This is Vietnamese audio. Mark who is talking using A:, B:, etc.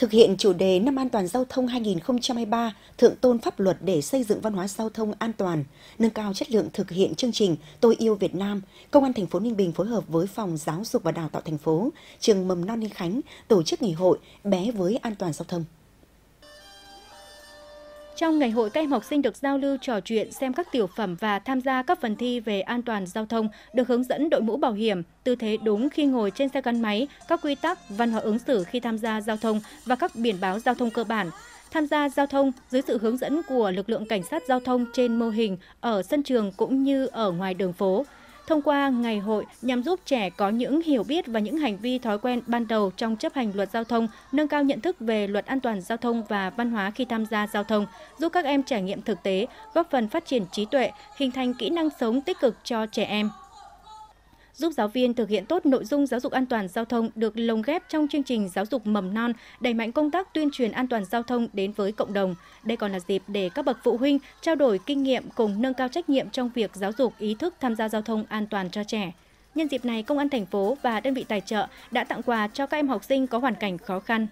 A: Thực hiện chủ đề Năm an toàn giao thông 2023, Thượng tôn pháp luật để xây dựng văn hóa giao thông an toàn, nâng cao chất lượng thực hiện chương trình Tôi yêu Việt Nam, Công an thành phố Ninh Bình phối hợp với Phòng Giáo dục và Đào tạo thành phố, Trường Mầm non Ninh Khánh tổ chức ngày hội Bé với an toàn giao thông.
B: Trong ngày hội, các em học sinh được giao lưu trò chuyện, xem các tiểu phẩm và tham gia các phần thi về an toàn giao thông, được hướng dẫn đội mũ bảo hiểm, tư thế đúng khi ngồi trên xe gắn máy, các quy tắc, văn hóa ứng xử khi tham gia giao thông và các biển báo giao thông cơ bản. Tham gia giao thông dưới sự hướng dẫn của lực lượng cảnh sát giao thông trên mô hình ở sân trường cũng như ở ngoài đường phố thông qua ngày hội nhằm giúp trẻ có những hiểu biết và những hành vi thói quen ban đầu trong chấp hành luật giao thông, nâng cao nhận thức về luật an toàn giao thông và văn hóa khi tham gia giao thông, giúp các em trải nghiệm thực tế, góp phần phát triển trí tuệ, hình thành kỹ năng sống tích cực cho trẻ em giúp giáo viên thực hiện tốt nội dung giáo dục an toàn giao thông được lồng ghép trong chương trình giáo dục mầm non, đẩy mạnh công tác tuyên truyền an toàn giao thông đến với cộng đồng. Đây còn là dịp để các bậc phụ huynh trao đổi kinh nghiệm cùng nâng cao trách nhiệm trong việc giáo dục ý thức tham gia giao thông an toàn cho trẻ. Nhân dịp này, Công an thành phố và đơn vị tài trợ đã tặng quà cho các em học sinh có hoàn cảnh khó khăn.